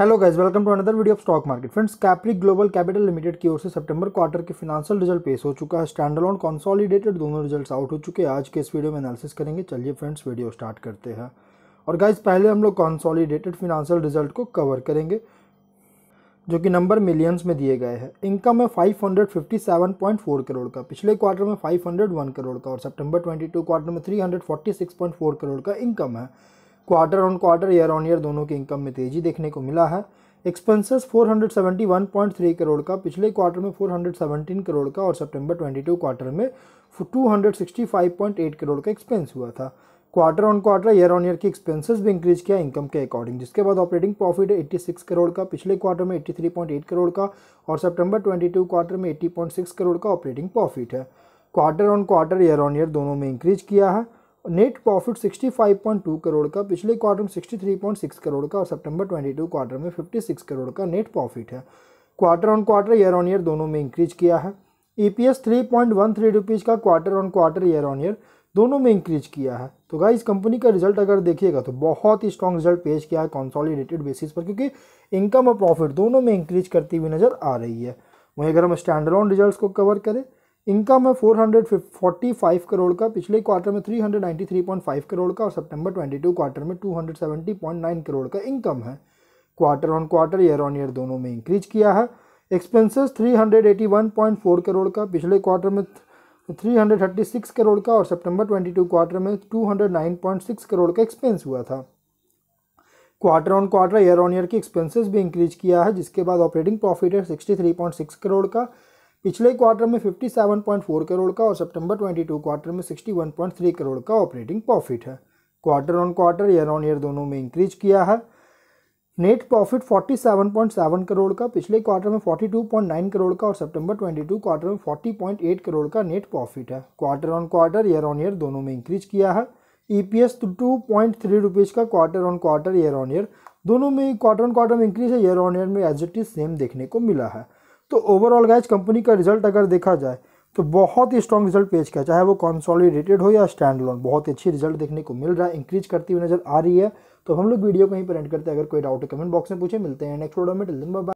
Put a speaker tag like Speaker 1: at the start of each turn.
Speaker 1: hello guys welcome to another video of stock market friends Capri global capital limited की ओर से सितंबर quarter के फिनांशियल रिजल्ट पेश हो चुका है स्टैंडलोन कॉन्सॉलिडेटेड दोनों रिजल्ट्स आउट हो चुके हैं आज के इस वीडियो में एनालिसिस करेंगे चलिए फ्रेंड्स वीडियो स्टार्ट करते हैं और गाइज पहले हम लोग कॉन्सॉलीडेटेड फिनांशियल रिजल्ट को कवर करेंगे जो कि नंबर मिलियंस में दिए गए हैं इनकम है फाइव करोड़ का पिछले क्वार्टर में फाइव करोड़ का और सेप्टेम्बर ट्वेंटी क्वार्टर में थ्री करोड़ का इनकम है quarter on quarter year on year दोनों की इनकम में तेज़ी देखने को मिला है एक्सपेंसेस 471.3 करोड़ का पिछले क्वार्टर में 417 करोड़ का और सितंबर 22 क्वार्टर में 265.8 करोड़ का एक्सपेंस हुआ था quarter on quarter year on year की एक्सपेंसेस भी इंक्रीज किया इनकम के अकॉर्डिंग जिसके बाद ऑपरेटिंग प्रॉफिट 86 करोड़ का पिछले क्वार्टर में 83.8 करोड़ का और सितंबर 22 क्वार्टर में 80.6 करोड़ का ऑपरेटिंग प्रॉफिट है quarter on quarter year on year दोनों में इंक्रीज किया है नेट प्रॉफिट 65.2 करोड़ का पिछले क्वार्टर में 63.6 करोड़ का और सितंबर 22 क्वार्टर में 56 करोड़ का नेट प्रॉफिट है quarter on quarter year on year दोनों में इंक्रीज किया है E P S three point one three rupees का quarter on quarter year on year दोनों में इंक्रीज किया है तो इस कंपनी का रिजल्ट अगर देखिएगा तो बहुत ही स्ट्रॉन्ग रिजल्ट पेश किया है कॉन्सॉलीडेटेड बेसिस पर क्योंकि इनकम और प्रॉफिट दोनों में इंक्रीज करती हुई नज़र आ रही है वहीं अगर हम स्टैंडर्ड रिजल्ट को कवर करें इनकम है 445 करोड़ का पिछले क्वार्टर में 393.5 करोड़ का और सितंबर 22 क्वार्टर में 270.9 करोड़ का इनकम है quarter on quarter year on year दोनों में इंक्रीज किया है एक्सपेंसेस 381.4 करोड़ का पिछले क्वार्टर में 336 करोड़ का और सितंबर 22 क्वार्टर में 209.6 करोड़ का एक्सपेंस हुआ था quarter on quarter year on year की एक्सपेंसिस भी इंक्रीज किया है जिसके बाद ऑपरेटिंग प्रॉफिट है सिक्सटी करोड़ का पिछले क्वार्टर में 57.4 करोड़ का और सितंबर 22 क्वार्टर में 61.3 करोड़ का ऑपरेटिंग प्रॉफिट है quarter on quarter year on year दोनों में इंक्रीज किया है नेट प्रॉफिट 47.7 करोड़ का पिछले क्वार्टर में 42.9 करोड़ का और सितंबर 22 क्वार्टर में 40.8 करोड़ का नेट प्रॉफिट है quarter on quarter year on year दोनों में इंक्रीज किया है E P S two point three rupees का quarter on quarter year on year दोनों में क्वार्टर ऑन क्वार्टर में इंक्रीज है ईयर ऑन ईयर में एज इट इज सेम देखने को मिला है तो ओवरऑल गैज कंपनी का रिजल्ट अगर देखा जाए तो बहुत ही स्ट्रॉन्ग रिजल्ट पेश किया चाहे वो कॉन्सॉलिडेटेड हो या स्टैंड लोन बहुत ही अच्छी रिजल्ट देखने को मिल रहा है इंक्रीज करती हुई नजर आ रही है तो हम लोग वीडियो को पर एंड करते हैं अगर कोई डाउट कमेंट बॉक्स में पूछे मिलते हैं नेक्स्ट वीडियो में बाय